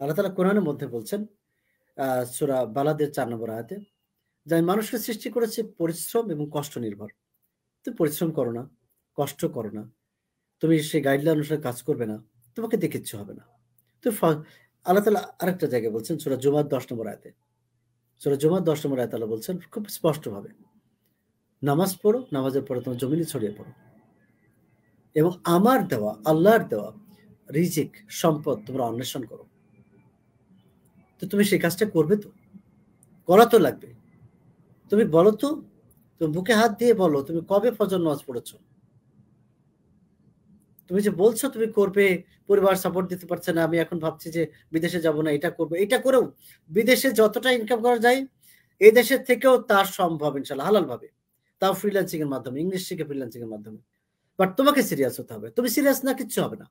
আল্লাহ তালা কোরআনের মধ্যে বলছেন আহ সুরা বালাদের চার নম্বর আয়াতে যে আমি মানুষকে সৃষ্টি করেছি পরিশ্রম এবং কষ্ট নির্ভর তুমি পরিশ্রম করো না কষ্ট করো না তুমি সেই গাইডলাইন অনুসারে কাজ করবে না তোমাকে দেখে কিচ্ছু হবে না তুমি আল্লাহ তালা আরেকটা জায়গায় বলছেন সুরা জুমার দশ নম্বর আয়তে সুরা জুমার দশ নম্বর আয়তাল বলছেন খুব স্পষ্টভাবে নামাজ পড়ো নামাজের পরে তোমার জমিনে ছড়িয়ে পড়ো এবং আমার দেওয়া আল্লাহর দেওয়া রিজিক সম্পদ তোমরা অন্বেষণ করো তো তুমি সেই কাজটা করবে তো করা তো লাগবে তুমি বলো তো তুমি বুকে হাত দিয়ে বলো তুমি কবে ফজর নজ পড়েছ তুমি যে বলছো তুমি করবে পরিবার সাপোর্ট দিতে পারছে না আমি এখন ভাবছি যে বিদেশে যাব না এটা করবো এটা করেও বিদেশে যতটা ইনকাম করা যায় এই দেশের থেকেও তার সম্ভব ইনশাল্লাহ হালাল ভাবে তাও ফ্রিল্যান্সিং এর মাধ্যমে ইংলিশ শিখে ফ্রিল্যান্সিং এর মাধ্যমে বাট তোমাকে সিরিয়াস হতে হবে তুমি সিরিয়াস না কিচ্ছু হবে না